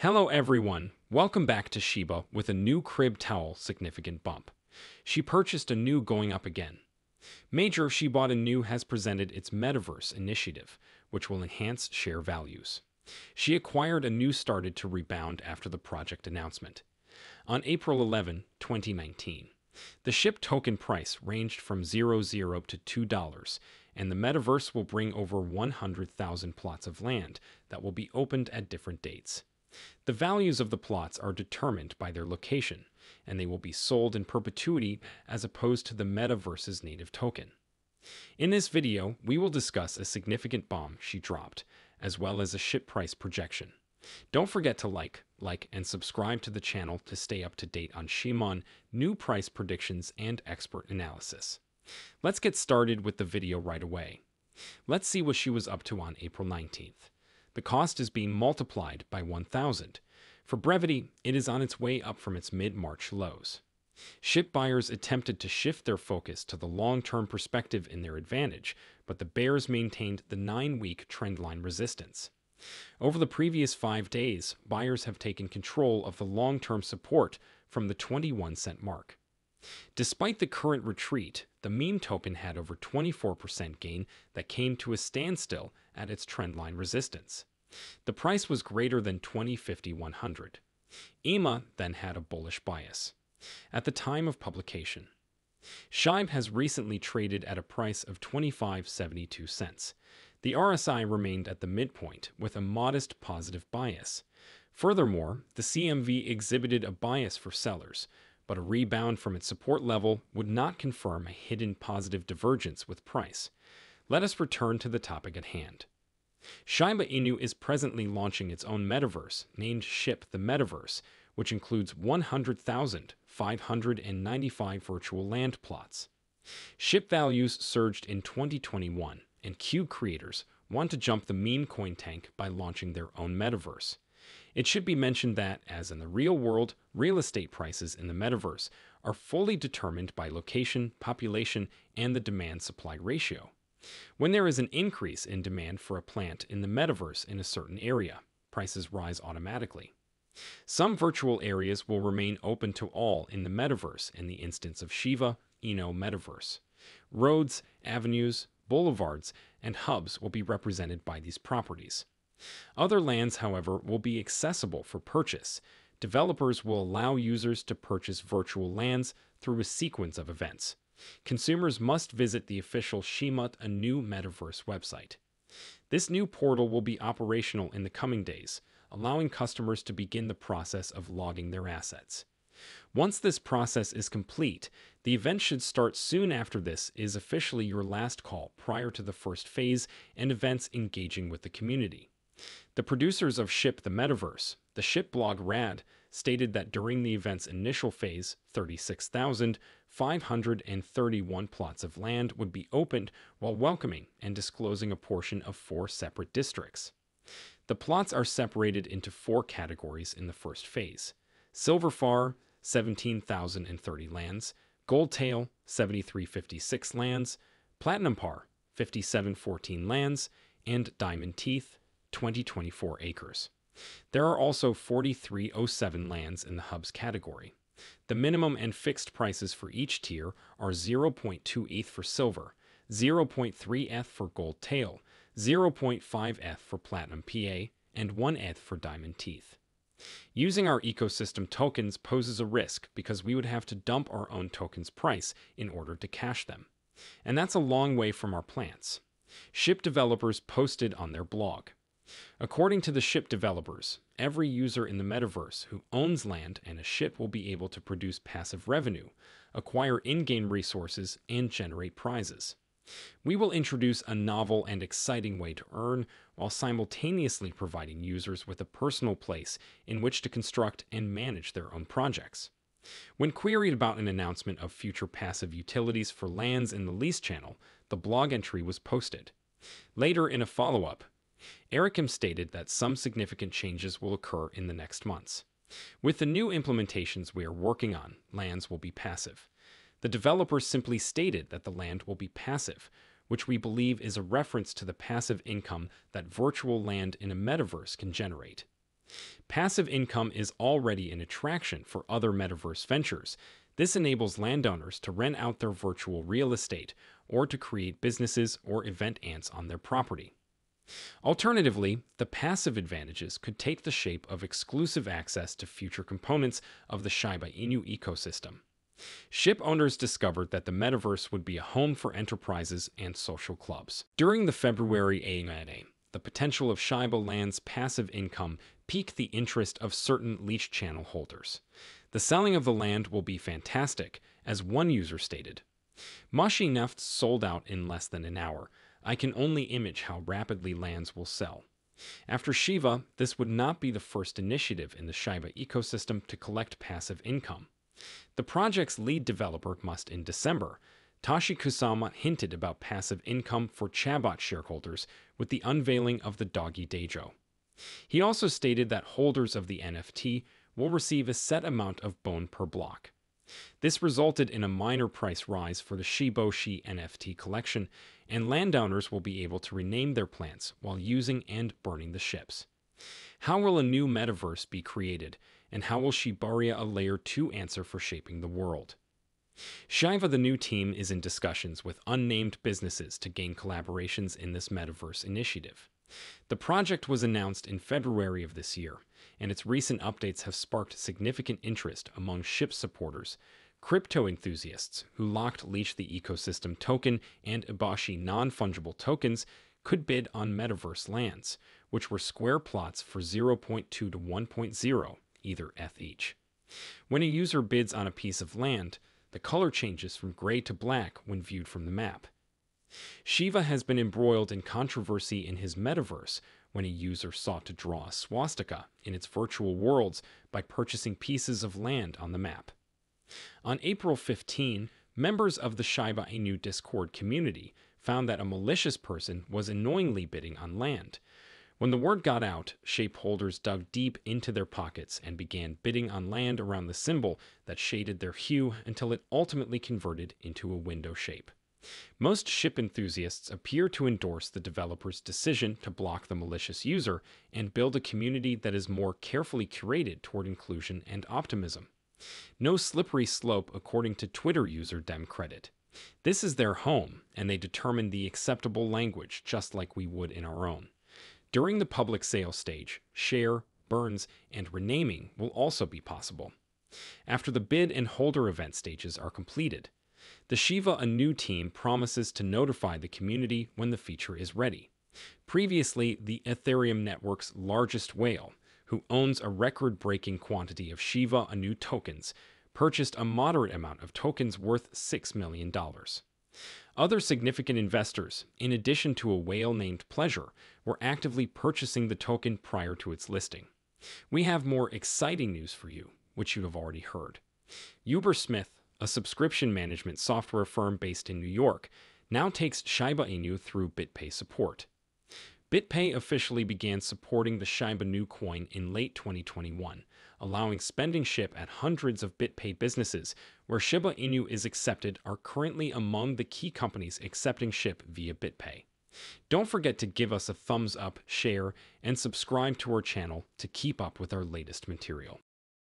Hello everyone, welcome back to Sheba with a new crib towel significant bump. She purchased a new going up again. Major She Bought a New has presented its Metaverse initiative, which will enhance share values. She acquired a new started to rebound after the project announcement. On April 11, 2019, the ship token price ranged from 00 to $2, and the Metaverse will bring over 100,000 plots of land that will be opened at different dates. The values of the plots are determined by their location, and they will be sold in perpetuity as opposed to the metaverse's native token. In this video, we will discuss a significant bomb she dropped, as well as a ship price projection. Don't forget to like, like, and subscribe to the channel to stay up to date on Shimon, new price predictions, and expert analysis. Let's get started with the video right away. Let's see what she was up to on April 19th the cost is being multiplied by 1,000. For brevity, it is on its way up from its mid-March lows. Ship buyers attempted to shift their focus to the long-term perspective in their advantage, but the bears maintained the nine-week trendline resistance. Over the previous five days, buyers have taken control of the long-term support from the 21-cent mark. Despite the current retreat, the meme token had over 24% gain that came to a standstill at its trendline resistance. The price was greater than 2050-100. EMA then had a bullish bias. At the time of publication, Scheib has recently traded at a price of 25.72 cents. The RSI remained at the midpoint with a modest positive bias. Furthermore, the CMV exhibited a bias for sellers, but a rebound from its support level would not confirm a hidden positive divergence with price. Let us return to the topic at hand. Shiba Inu is presently launching its own metaverse, named Ship the Metaverse, which includes 100,595 virtual land plots. Ship values surged in 2021, and Q creators want to jump the meme coin tank by launching their own metaverse. It should be mentioned that, as in the real world, real estate prices in the metaverse are fully determined by location, population, and the demand supply ratio. When there is an increase in demand for a plant in the metaverse in a certain area, prices rise automatically. Some virtual areas will remain open to all in the metaverse in the instance of Shiva Eno metaverse. Roads, avenues, boulevards, and hubs will be represented by these properties. Other lands, however, will be accessible for purchase. Developers will allow users to purchase virtual lands through a sequence of events. Consumers must visit the official Shemut, a new metaverse website. This new portal will be operational in the coming days, allowing customers to begin the process of logging their assets. Once this process is complete, the event should start soon after this is officially your last call prior to the first phase and events engaging with the community. The producers of Ship the Metaverse, the ship blog Rad, stated that during the event's initial phase, 36,531 plots of land would be opened while welcoming and disclosing a portion of four separate districts. The plots are separated into four categories in the first phase. Silverfar, 17,030 lands, Goldtail, 7356 lands, Platinum Par, 5714 lands, and Diamond Teeth, 2024 acres. There are also 4307 lands in the hub's category. The minimum and fixed prices for each tier are 0.2eth for silver, 0.3eth for gold tail, 0.5eth for platinum PA, and 1eth for diamond teeth. Using our ecosystem tokens poses a risk because we would have to dump our own token's price in order to cash them. And that's a long way from our plants. Ship developers posted on their blog. According to the ship developers, every user in the metaverse who owns land and a ship will be able to produce passive revenue, acquire in game resources, and generate prizes. We will introduce a novel and exciting way to earn while simultaneously providing users with a personal place in which to construct and manage their own projects. When queried about an announcement of future passive utilities for lands in the lease channel, the blog entry was posted. Later in a follow-up, Ericum stated that some significant changes will occur in the next months. With the new implementations we are working on, lands will be passive. The developers simply stated that the land will be passive, which we believe is a reference to the passive income that virtual land in a metaverse can generate. Passive income is already an attraction for other metaverse ventures. This enables landowners to rent out their virtual real estate or to create businesses or event ants on their property. Alternatively, the passive advantages could take the shape of exclusive access to future components of the Shiba Inu ecosystem. Ship owners discovered that the metaverse would be a home for enterprises and social clubs. During the February AMA, the potential of Shiba Land's passive income piqued the interest of certain leech channel holders. The selling of the land will be fantastic, as one user stated. Mushy Neft sold out in less than an hour, I can only image how rapidly lands will sell. After Shiva, this would not be the first initiative in the Shiva ecosystem to collect passive income. The project's lead developer must in December. Tashi Kusama hinted about passive income for Chabot shareholders with the unveiling of the Doggy Dejo. He also stated that holders of the NFT will receive a set amount of bone per block. This resulted in a minor price rise for the Shiboshi NFT collection, and landowners will be able to rename their plants while using and burning the ships. How will a new metaverse be created, and how will Shibaria a layer 2 answer for shaping the world? Shiva the new team is in discussions with unnamed businesses to gain collaborations in this metaverse initiative. The project was announced in February of this year, and its recent updates have sparked significant interest among SHIP supporters, crypto enthusiasts who locked Leech the Ecosystem token and Ibashi non-fungible tokens could bid on metaverse lands, which were square plots for 0.2 to 1.0, either ETH each. When a user bids on a piece of land, the color changes from gray to black when viewed from the map. Shiva has been embroiled in controversy in his metaverse, when a user sought to draw a swastika in its virtual worlds by purchasing pieces of land on the map. On April 15, members of the Shiba Inu Discord community found that a malicious person was annoyingly bidding on land. When the word got out, shape holders dug deep into their pockets and began bidding on land around the symbol that shaded their hue until it ultimately converted into a window shape. Most ship enthusiasts appear to endorse the developer's decision to block the malicious user and build a community that is more carefully curated toward inclusion and optimism. No slippery slope according to Twitter user Demcredit. This is their home, and they determine the acceptable language just like we would in our own. During the public sale stage, share, burns, and renaming will also be possible. After the bid and holder event stages are completed, the Shiva A New team promises to notify the community when the feature is ready. Previously, the Ethereum network's largest whale, who owns a record-breaking quantity of Shiva Anu tokens, purchased a moderate amount of tokens worth $6 million. Other significant investors, in addition to a whale named Pleasure, were actively purchasing the token prior to its listing. We have more exciting news for you, which you have already heard. Uber Smith, a subscription management software firm based in New York, now takes Shiba Inu through BitPay support. BitPay officially began supporting the Shiba Inu coin in late 2021, allowing spending ship at hundreds of BitPay businesses where Shiba Inu is accepted are currently among the key companies accepting ship via BitPay. Don't forget to give us a thumbs up, share, and subscribe to our channel to keep up with our latest material.